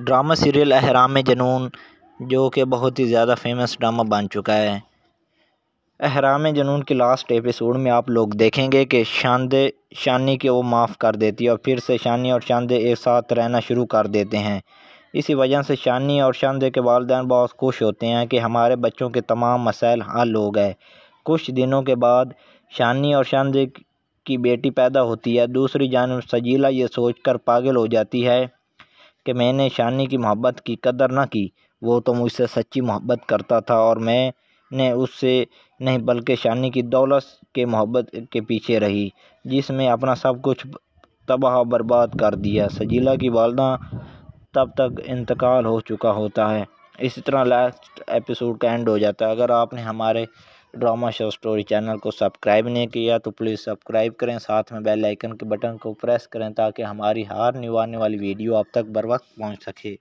drama serial अहराम जनून जो कि बहुत ही ज़्यादा फेमस ड्रामा बन चुका है अहराम जनून के लास्ट एपिसोड में आप लोग देखेंगे कि शानदे शानी के वो माफ़ कर देती है और फिर से शानी और शानदे एक साथ रहना शुरू कर देते हैं इसी वजह से शानी और शानदे के वालदे बहुत खुश होते हैं कि हमारे बच्चों के तमाम मसाइल हल हो गए कुछ दिनों के बाद शानी और शानदे की बेटी पैदा होती है दूसरी जानब सजीला ये सोच कर पागल हो जाती है कि मैंने शानी की मोहब्बत की कदर ना की वो तो मुझसे सच्ची मोहब्बत करता था और मैंने उससे नहीं बल्कि शानी की दौलत के मोहब्बत के पीछे रही जिसमें अपना सब कुछ तबाह बर्बाद कर दिया सजीला की वालदा तब तक इंतकाल हो चुका होता है इसी तरह लास्ट एपिसोड का एंड हो जाता है अगर आपने हमारे ड्रामा शो स्टोरी चैनल को सब्सक्राइब नहीं किया तो प्लीज़ सब्सक्राइब करें साथ में बेल आइकन के बटन को प्रेस करें ताकि हमारी हार निवारने वाली वीडियो आप तक बर वक्त पहुँच सके